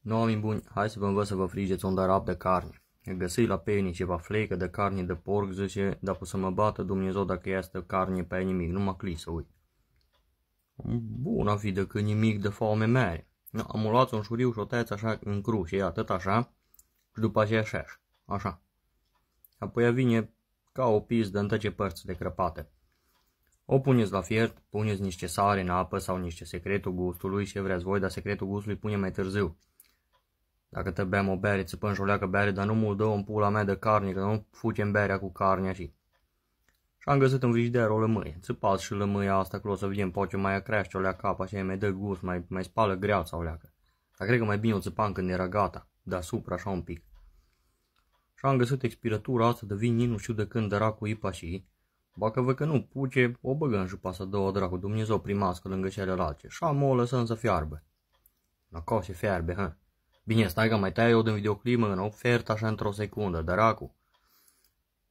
Nu oameni buni, hai să vă învăț să vă frigeți un darab de carne. Găsi la penii ceva fleică de carne de porc, zice, dar să mă bată Dumnezeu dacă este carne pe nimic, nu mă clis, să uit. Bun a fi decât nimic de foame mare. Am luat un șuriu și o tăiați așa în cruce, e atât așa, și după aceea așa, așa. Apoi vine ca o pis de întăce părți de crăpate. O puneți la fiert, puneți niște sare în apă sau niște secretul gustului și vreți voi, dar secretul gustului pune mai târziu. Dacă te beam o bere, ți și o leacă bere, dar nu mă dă în pula mea de carne, că nu fucem berea cu carnea și... Și-am găsit în frigider o lămâie. Țipați și lămâia asta, că o să vedem, poate mai crește o leacă apa și mai dă gust, mai, mai spală greața o leacă. Dar cred că mai bine o țipam când era gata, deasupra așa un pic. Și am găsit expiratura asta de vin, nu știu de când era cu ipa și... Bacă vă că nu puce, o băgăm și pasă două dracu, Dumnezeu primească lângă celelalte. Și am o lăsăm să fiarbă. Năcoase fiarbe, hă. Bine, stai că mai tai eu din videoclip în ofertă așa într-o secundă, dracu.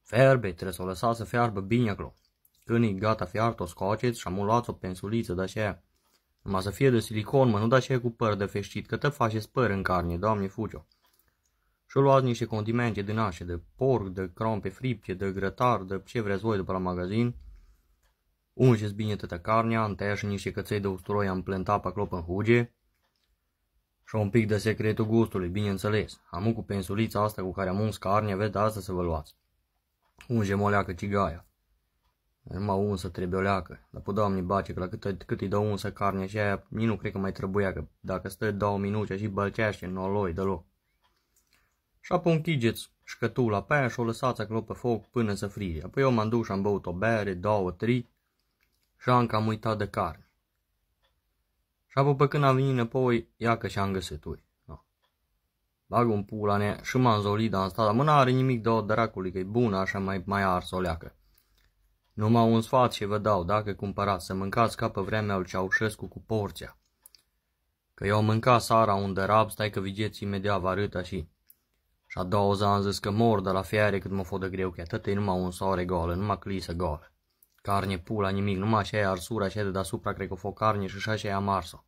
Ferbe, trebuie să o lăsați să fiarbă bine acolo. Când e gata fiartă, o scoaceți și luat o pensuliță de da, aceea. Numai să fie de silicon, mă, nu da ce? cu păr de feștit, că te faceți păr în carne, doamne fucio. Și luați niște condimente din așa, de porc, de crompe fripte, de grătar, de ce vreți voi de la magazin. Ungeți bine tătă carnea, întăiași niște căței de usturoi am plentat pe acolo în huge și un pic de secretul gustului, bineînțeles. Am cu pensulița asta cu care am uns carne, vedeți, asta să vă luați. Unge leacă cigaia. mă unsă trebuie o leacă, dar pe păi, doamne bace că la cât, cât îi dă unsă carne și aia, nu cred că mai trebuia, că dacă stă două minute și bălceaște în de deloc. Și apoi închigeți șcătula pe aia și o lăsați acolo pe foc până să frie. Apoi eu m-am dus și am băut o bere, două, trei și am cam uitat de carne. Și apoi pe când am venit înapoi, ia că și-am găsit, ui. Bag un pula ne și m-am zolit, am stat, dar mâna are nimic de o dracului, că e bună, așa mai, mai ars o leacă. Numai un sfat și vă dau, dacă cumpărați, să mâncați ca pe vremea lui Ceaușescu cu porția. Că eu mâncat sara unde rab, stai că vigeți imediat vă arăta și... Și a doua zi am zis că mor de la fiare cât mă fodă greu, că atât e numai un soare goală, numai clisă goală. Carne, pula, nimic, numai e arsura, e de deasupra, cred că o carne și așa e amarsă.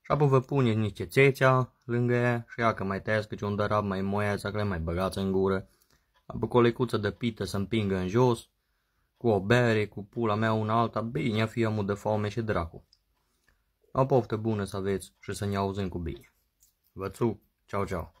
Și apoi vă puneți niște țețea lângă ea și ea că mai tăiați câte un dărab, mai moiați, că le mai băgați în gură. Apoi cu o lecuță de pită să împingă în jos, cu o bere, cu pula mea una alta, bine, fie amul de foame și dracu. O poftă bună să aveți și să ne auzim cu bine. Vă țu, ceau, ceau.